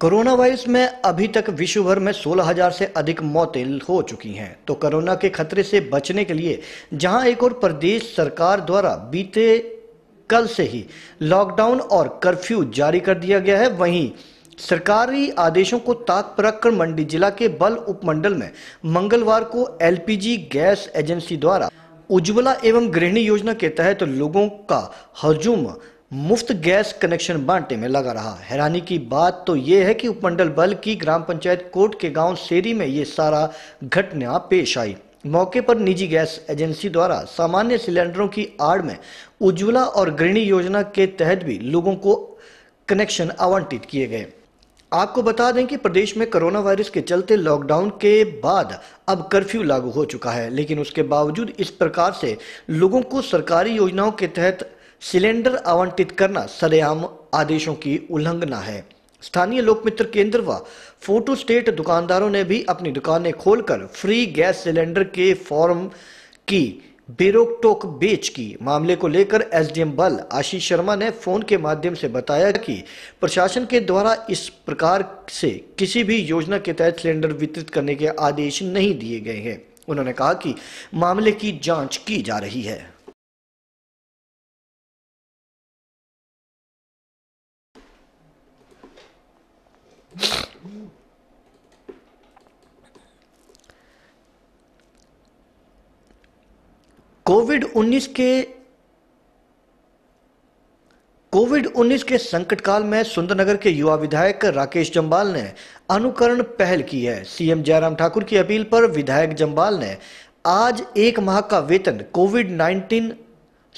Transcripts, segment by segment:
corona virus में अभी तक विश्व भर में 16,000 से अधिक मौतें हो चुकी हैं तो कोरोना के खतरे से बचने के लिए जहां एक और प्रदेश सरकार द्वारा बीते कल से ही लॉकडाउन और कर्फ्यू जारी कर दिया गया है वहीं सरकारी आदेशों को ताक रखकर मंडी जिला के बल उपमंडल में मंगलवार को एलपीजी गैस एजेंसी द्वारा उज्ज्वला एवं गृहिणी योजना के तहत लोगों का हजूम मुफ्त गैस कनेक्शन बांटने में लगा रहा हैरानी की बात तो ये है कि उपमंडल बल की ग्राम पंचायत कोट के गांव सेरी में ये सारा घटना पेश आई मौके पर निजी गैस एजेंसी द्वारा सामान्य सिलेंडरों की आड़ में उज्ज्वला और गृहिणी योजना के तहत भी लोगों को कनेक्शन आवंटित किए गए आपको बता दें कि प्रदेश में कोरोना वायरस के चलते लॉकडाउन के बाद अब कर्फ्यू लागू हो चुका है लेकिन उसके बावजूद इस प्रकार से लोगों को सरकारी योजनाओं के तहत सिलेंडर आवंटित करना सरेआम आदेशों की उल्लंघना है स्थानीय लोकमित्र केंद्र व फोटो स्टेट दुकानदारों ने भी अपनी दुकानें खोलकर फ्री गैस सिलेंडर के फॉर्म की बेरोक टोक बेच की मामले को लेकर एसडीएम बल आशीष शर्मा ने फोन के माध्यम से बताया कि प्रशासन के द्वारा इस प्रकार से किसी भी योजना के तहत सिलेंडर वितरित करने के आदेश नहीं दिए गए हैं उन्होंने कहा कि मामले की जांच की जा रही है कोविड 19 के कोविड 19 के संकट काल में सुंदरनगर के युवा विधायक राकेश जम्बाल ने अनुकरण पहल की है सीएम जयराम ठाकुर की अपील पर विधायक जम्बाल ने आज एक माह का वेतन कोविड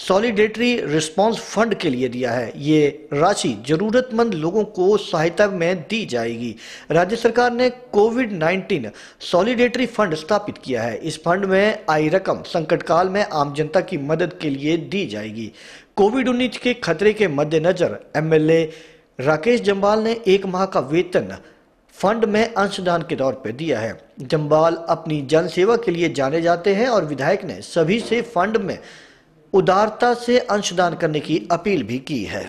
सॉलिडेटरी रिस्पांस फंड के लिए दिया है ये राशि जरूरतमंद लोगों को सहायता में दी जाएगी राज्य सरकार ने कोविड 19 सॉलिडेटरी फंड स्थापित किया है इस फंड में आई रकम संकट काल में आम जनता की मदद के लिए दी जाएगी कोविड 19 के खतरे के मद्देनजर एमएलए राकेश जम्बाल ने एक माह का वेतन फंड में अंशदान के तौर पर दिया है जम्बाल अपनी जनसेवा के लिए जाने जाते हैं और विधायक ने सभी से फंड में उदारता से अंशदान करने की अपील भी की है